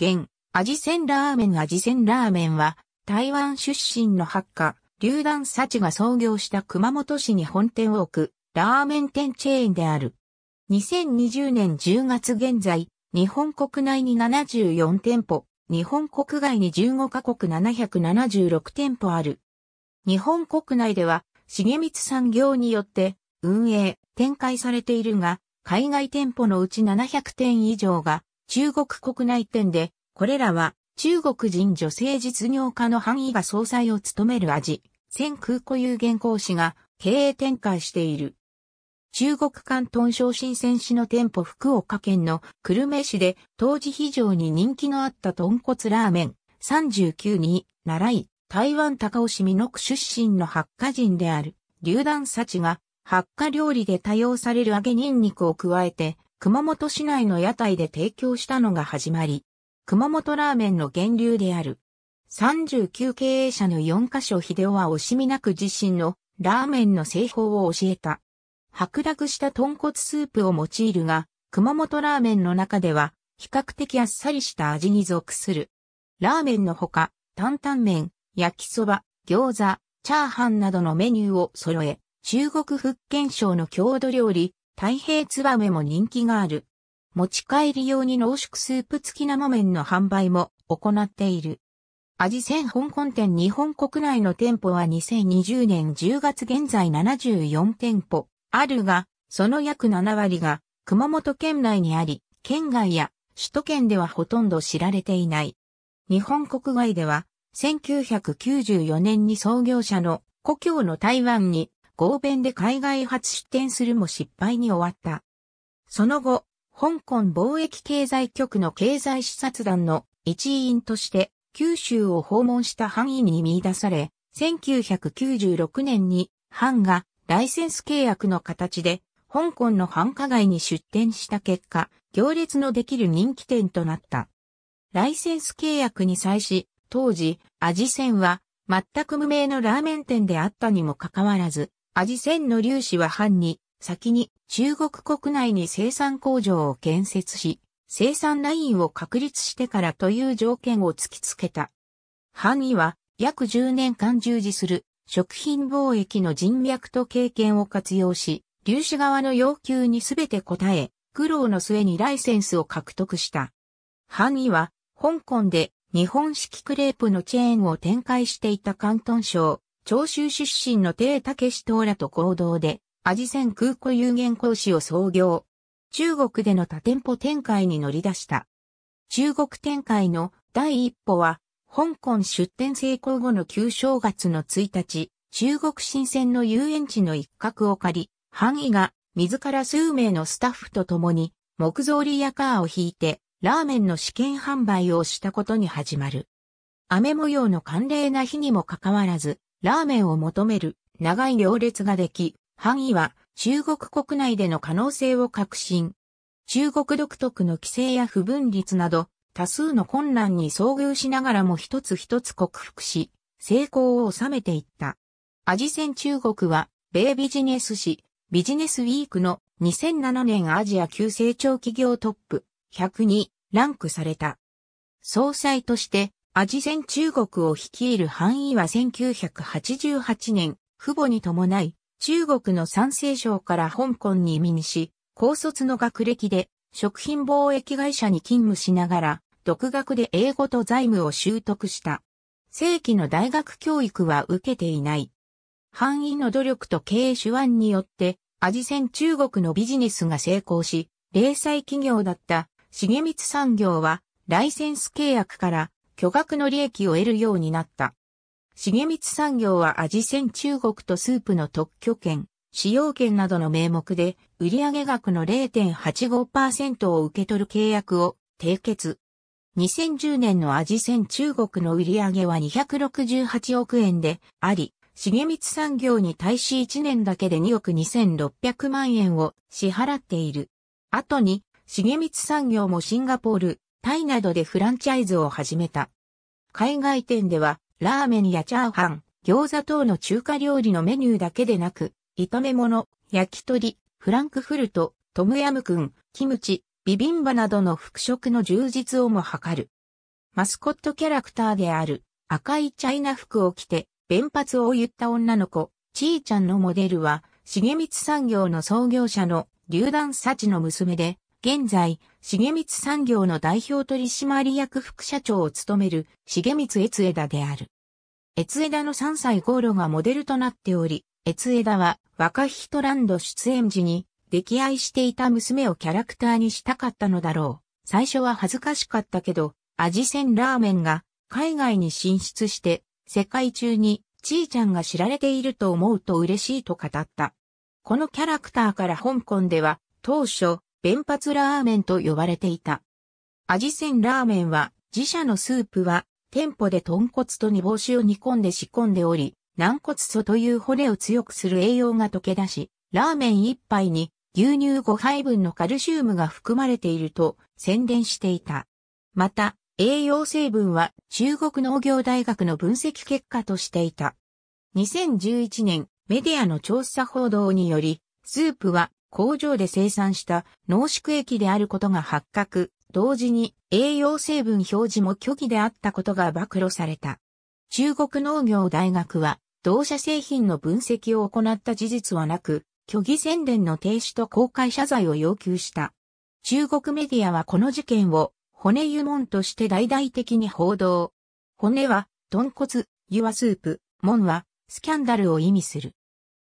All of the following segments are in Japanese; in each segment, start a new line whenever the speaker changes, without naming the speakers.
現、味仙ラーメン味仙ラーメンは、台湾出身の発火、流団幸が創業した熊本市に本店を置く、ラーメン店チェーンである。2020年10月現在、日本国内に74店舗、日本国外に15カ国776店舗ある。日本国内では、重光産業によって、運営、展開されているが、海外店舗のうち700店以上が、中国国内店で、これらは中国人女性実業家の範囲が総裁を務める味、先空固有限公司が経営展開している。中国関東省新セン市の店舗福岡県の久留米市で当時非常に人気のあった豚骨ラーメン39に習い台湾高尾市美濃区出身の八家人である流団幸が八家料理で多用される揚げニンニクを加えて熊本市内の屋台で提供したのが始まり、熊本ラーメンの源流である。39経営者の4カ所秀夫は惜しみなく自身のラーメンの製法を教えた。白濁した豚骨スープを用いるが、熊本ラーメンの中では比較的あっさりした味に属する。ラーメンのほか、担々麺、焼きそば、餃子、チャーハンなどのメニューを揃え、中国福建省の郷土料理、太平つばめも人気がある。持ち帰り用に濃縮スープ付き生麺の販売も行っている。味千香港店日本国内の店舗は2020年10月現在74店舗あるが、その約7割が熊本県内にあり、県外や首都圏ではほとんど知られていない。日本国外では1994年に創業者の故郷の台湾に合弁で海外初出店するも失敗に終わった。その後、香港貿易経済局の経済視察団の一員として九州を訪問した範囲に見出され、1996年に藩がライセンス契約の形で香港の繁華街に出店した結果、行列のできる人気店となった。ライセンス契約に際し、当時、味仙は全く無名のラーメン店であったにもかかわらず、味仙の粒子は藩に先に中国国内に生産工場を建設し、生産ラインを確立してからという条件を突きつけた。範囲は約10年間従事する食品貿易の人脈と経験を活用し、粒子側の要求にすべて応え、苦労の末にライセンスを獲得した。範囲は香港で日本式クレープのチェーンを展開していた関東省、長州出身の帝武氏等らと行動で、アジセン空港有限公司を創業。中国での多店舗展開に乗り出した。中国展開の第一歩は、香港出店成功後の旧正月の1日、中国新鮮の遊園地の一角を借り、範囲が自ら数名のスタッフと共に木造リヤカーを引いてラーメンの試験販売をしたことに始まる。雨模様の寒冷な日にもかかわらず、ラーメンを求める長い行列ができ、範囲は中国国内での可能性を確信。中国独特の規制や不分率など、多数の困難に遭遇しながらも一つ一つ克服し、成功を収めていった。アジセン中国は、米ビジネス誌、ビジネスウィークの2007年アジア急成長企業トップ100にランクされた。総裁として、アジセン中国を率いる範囲は1988年、父母に伴い、中国の山西省から香港に移民し、高卒の学歴で食品貿易会社に勤務しながら、独学で英語と財務を習得した。正規の大学教育は受けていない。範囲の努力と経営手腕によって、アジセン中国のビジネスが成功し、零細企業だった重光産業は、ライセンス契約から巨額の利益を得るようになった。重光産業はアジ中国とスープの特許権、使用権などの名目で、売上額の0.85%を受け取る契約を締結。2010年のアジ中国の売上は268億円であり、重光産業に対し1年だけで2億2600万円を支払っている。後に、重光産業もシンガポール、タイなどでフランチャイズを始めた。海外店では、ラーメンやチャーハン、餃子等の中華料理のメニューだけでなく、炒め物、焼き鳥、フランクフルト、トムヤムクン、キムチ、ビビンバなどの服飾の充実をも図る。マスコットキャラクターである赤いチャイナ服を着て、弁髪を言った女の子、ちーちゃんのモデルは、重光産業の創業者の、龍団幸の娘で、現在、重光産業の代表取締役副社長を務める重光悦枝である。悦枝の3歳頃がモデルとなっており、悦枝は若人ランド出演時に溺愛していた娘をキャラクターにしたかったのだろう。最初は恥ずかしかったけど、味仙ラーメンが海外に進出して世界中にちーちゃんが知られていると思うと嬉しいと語った。このキャラクターから香港では当初弁髪ラーメンと呼ばれていた。味仙ラーメンは、自社のスープは、店舗で豚骨と煮干しを煮込んで仕込んでおり、軟骨素という骨を強くする栄養が溶け出し、ラーメン一杯に牛乳5杯分のカルシウムが含まれていると宣伝していた。また、栄養成分は中国農業大学の分析結果としていた。2011年、メディアの調査報道により、スープは工場で生産した濃縮液であることが発覚、同時に栄養成分表示も虚偽であったことが暴露された。中国農業大学は、同社製品の分析を行った事実はなく、虚偽宣伝の停止と公開謝罪を要求した。中国メディアはこの事件を、骨湯門として大々的に報道。骨は、豚骨、湯はスープ、門は、スキャンダルを意味する。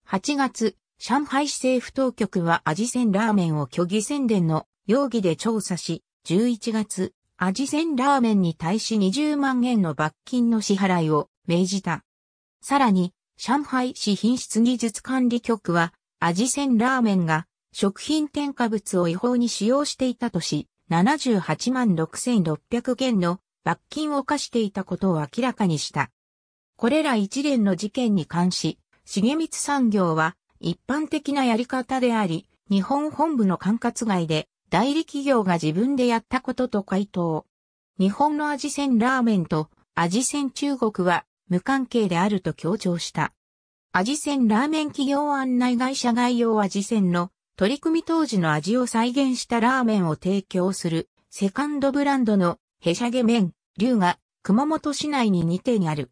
8月、上海市政府当局はアジセンラーメンを虚偽宣伝の容疑で調査し、11月、アジセンラーメンに対し20万円の罰金の支払いを命じた。さらに、上海市品質技術管理局は、アジセンラーメンが食品添加物を違法に使用していたとし、78万6600元の罰金を課していたことを明らかにした。これら一連の事件に関し、茂光産業は、一般的なやり方であり、日本本部の管轄外で代理企業が自分でやったことと回答。日本の味鮮ラーメンと味鮮中国は無関係であると強調した。味鮮ラーメン企業案内会社概要味鮮の取り組み当時の味を再現したラーメンを提供するセカンドブランドのヘシャゲ麺、龍が熊本市内に2点ある。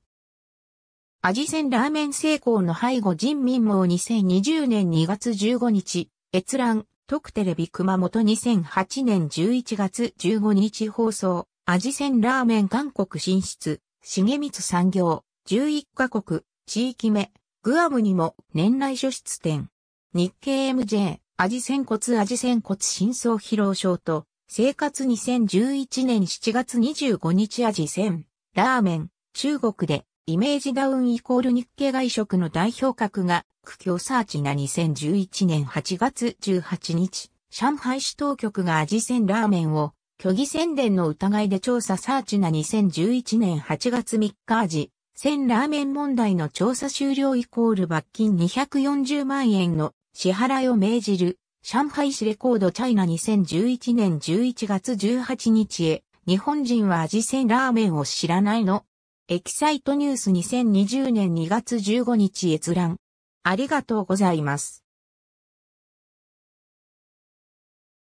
味仙ラーメン成功の背後人民網2020年2月15日、閲覧、特テレビ熊本2008年11月15日放送、味仙ラーメン韓国進出、重光産業、11カ国、地域目、グアムにも年内初出展。日経 MJ、味仙骨味仙骨深層披露賞と、生活2011年7月25日味仙、ラーメン、中国でイメージダウンイコール日系外食の代表格が、苦境サーチな2011年8月18日、上海市当局が味仙ラーメンを、虚偽宣伝の疑いで調査サーチな2011年8月3日時、仙ラーメン問題の調査終了イコール罰金240万円の支払いを命じる、上海市レコードチャイナ2011年11月18日へ、日本人は味仙ラーメンを知らないのエキサイトニュース2020年2月15日閲覧。ありがとうございます。